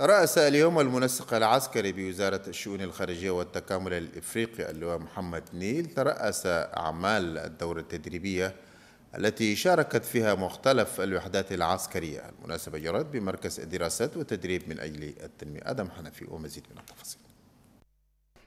رأس اليوم المنسق العسكري بوزارة الشؤون الخارجية والتكامل الإفريقي اللواء محمد نيل ترأس أعمال الدورة التدريبية التي شاركت فيها مختلف الوحدات العسكرية المناسبة جرت بمركز الدراسات والتدريب من أجل التنمية أدم حنفي ومزيد من التفاصيل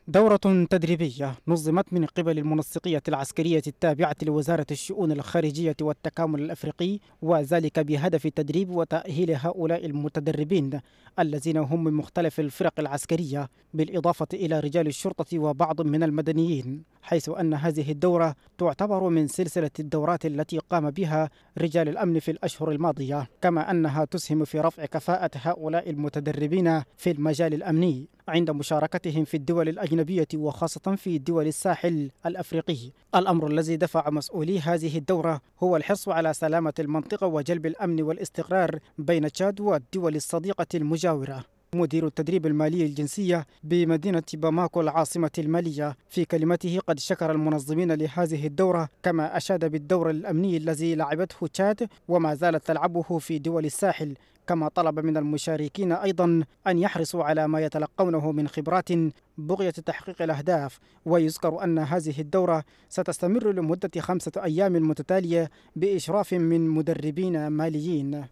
دورة تدريبية نظمت من قبل المنسقية العسكرية التابعة لوزارة الشؤون الخارجية والتكامل الأفريقي وذلك بهدف تدريب وتأهيل هؤلاء المتدربين الذين هم من مختلف الفرق العسكرية بالإضافة إلى رجال الشرطة وبعض من المدنيين حيث أن هذه الدورة تعتبر من سلسلة الدورات التي قام بها رجال الأمن في الأشهر الماضية كما أنها تسهم في رفع كفاءة هؤلاء المتدربين في المجال الأمني عند مشاركتهم في الدول الأجنبية وخاصة في دول الساحل الأفريقي الأمر الذي دفع مسؤولي هذه الدورة هو الحرص على سلامة المنطقة وجلب الأمن والاستقرار بين تشاد والدول الصديقة المجاورة مدير التدريب المالي الجنسية بمدينة باماكو العاصمة المالية في كلمته قد شكر المنظمين لهذه الدورة كما أشاد بالدور الأمني الذي لعبته تشاد وما زالت تلعبه في دول الساحل كما طلب من المشاركين أيضا أن يحرصوا على ما يتلقونه من خبرات بغية تحقيق الأهداف ويذكر أن هذه الدورة ستستمر لمدة خمسة أيام متتالية بإشراف من مدربين ماليين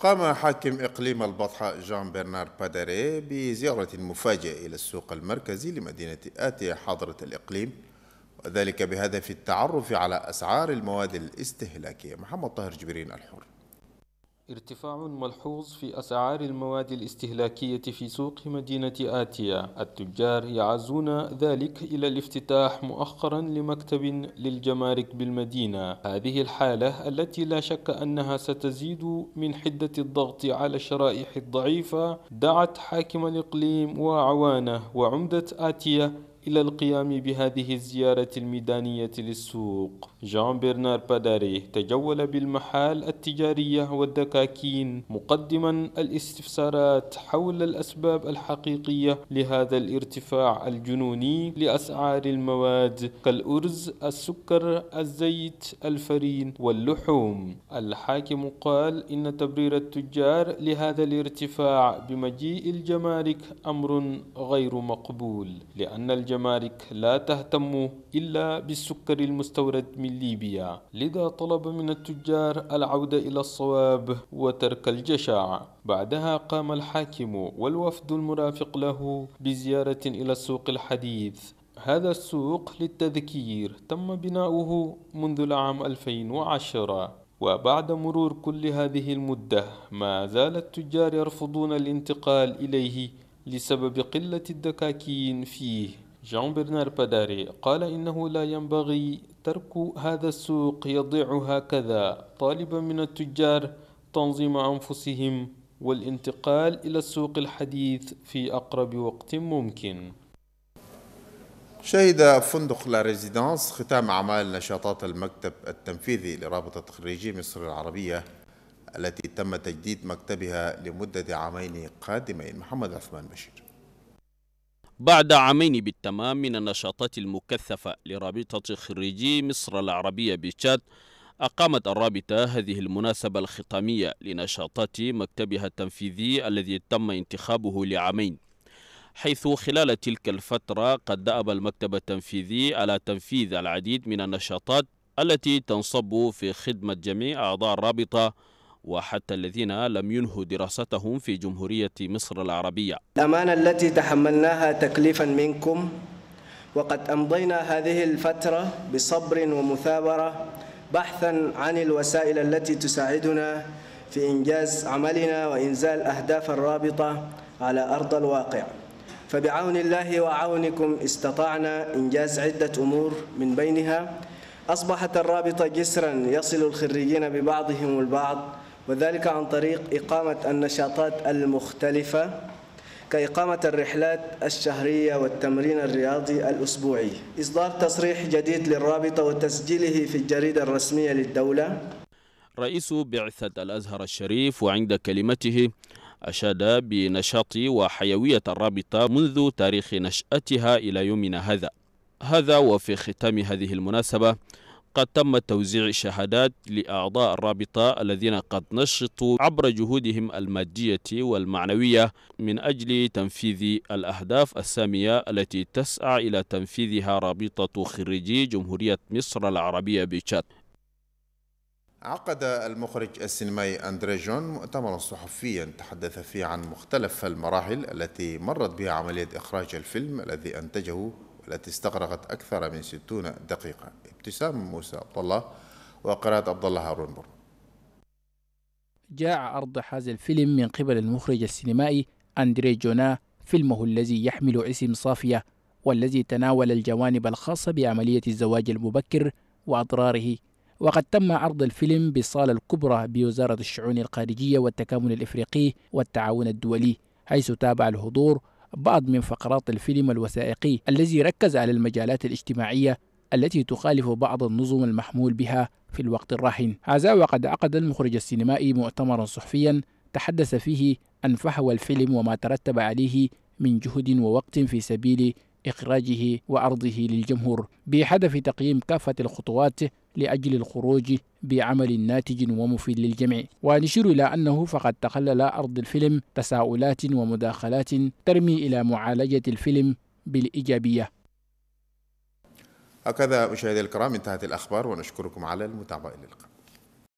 قام حاكم إقليم البطحاء جان برنار باداري بزيارة مفاجئة إلى السوق المركزي لمدينة آتي حاضرة الإقليم وذلك بهدف التعرف على أسعار المواد الاستهلاكية محمد طاهر جبرين الحر ارتفاع ملحوظ في أسعار المواد الاستهلاكية في سوق مدينة آتيا التجار يعزون ذلك إلى الافتتاح مؤخرا لمكتب للجمارك بالمدينة هذه الحالة التي لا شك أنها ستزيد من حدة الضغط على الشرائح الضعيفة دعت حاكم الإقليم وعوانه وعمدة آتيا إلى القيام بهذه الزيارة الميدانية للسوق جان برنار باداري تجول بالمحال التجارية والدكاكين مقدما الاستفسارات حول الأسباب الحقيقية لهذا الارتفاع الجنوني لأسعار المواد كالأرز السكر الزيت الفرين واللحوم الحاكم قال إن تبرير التجار لهذا الارتفاع بمجيء الجمارك أمر غير مقبول لأن الجمارك الجمارك لا تهتم إلا بالسكر المستورد من ليبيا لذا طلب من التجار العودة إلى الصواب وترك الجشع بعدها قام الحاكم والوفد المرافق له بزيارة إلى السوق الحديث هذا السوق للتذكير تم بناؤه منذ العام 2010 وبعد مرور كل هذه المدة ما زال التجار يرفضون الانتقال إليه لسبب قلة الدكاكين فيه جون برنار باداري قال إنه لا ينبغي ترك هذا السوق يضيع هكذا طالبا من التجار تنظيم أنفسهم والانتقال إلى السوق الحديث في أقرب وقت ممكن شهد فندق لا ريزيدانس ختام أعمال نشاطات المكتب التنفيذي لرابطة خريجي مصر العربية التي تم تجديد مكتبها لمدة عامين قادمين محمد عثمان بشير بعد عامين بالتمام من النشاطات المكثفة لرابطة خريجي مصر العربية بتشاد أقامت الرابطة هذه المناسبة الختامية لنشاطات مكتبها التنفيذي الذي تم انتخابه لعامين حيث خلال تلك الفترة قد دأب المكتب التنفيذي على تنفيذ العديد من النشاطات التي تنصب في خدمة جميع أعضاء الرابطة وحتى الذين لم ينهوا دراستهم في جمهورية مصر العربية الأمانة التي تحملناها تكليفا منكم وقد أمضينا هذه الفترة بصبر ومثابرة بحثا عن الوسائل التي تساعدنا في إنجاز عملنا وإنزال أهداف الرابطة على أرض الواقع فبعون الله وعونكم استطعنا إنجاز عدة أمور من بينها أصبحت الرابطة جسرا يصل الخريجين ببعضهم البعض وذلك عن طريق إقامة النشاطات المختلفة كإقامة الرحلات الشهرية والتمرين الرياضي الأسبوعي إصدار تصريح جديد للرابطة وتسجيله في الجريدة الرسمية للدولة رئيس بعثة الأزهر الشريف وعند كلمته أشاد بنشاط وحيوية الرابطة منذ تاريخ نشأتها إلى يومنا هذا هذا وفي ختام هذه المناسبة قد تم توزيع شهادات لأعضاء الرابطة الذين قد نشطوا عبر جهودهم المادية والمعنوية من أجل تنفيذ الأهداف السامية التي تسعى إلى تنفيذها رابطة خريجي جمهورية مصر العربية بتشاد عقد المخرج السينمائي أندري جون مؤتمرا صحفيا تحدث فيه عن مختلف المراحل التي مرت بها عملية إخراج الفيلم الذي أنتجه التي استغرقت أكثر من 60 دقيقة ابتسام موسى عبد الله وقراءة عبد الله هارون بر جاء عرض هذا الفيلم من قبل المخرج السينمائي أندري جونا فيلمه الذي يحمل اسم صافية والذي تناول الجوانب الخاصة بعملية الزواج المبكر وأضراره وقد تم عرض الفيلم بالصالة الكبرى بوزارة الشؤون الخارجية والتكامل الإفريقي والتعاون الدولي حيث تابع الحضور بعض من فقرات الفيلم الوثائقي الذي ركز على المجالات الاجتماعية التي تخالف بعض النظم المحمول بها في الوقت الراهن هذا وقد عقد المخرج السينمائي مؤتمرا صحفيا تحدث فيه عن فحوى الفيلم وما ترتب عليه من جهد ووقت في سبيل إخراجه وعرضه للجمهور بهدف تقييم كافة الخطوات لأجل الخروج بعمل ناتج ومفيد للجميع ونشير إلى أنه فقد تخلل أرض الفيلم تساؤلات ومداخلات ترمي إلى معالجة الفيلم بالإيجابية هكذا مشاهدي الكرام انتهت الأخبار ونشكركم على المتابعة إلى اللقاء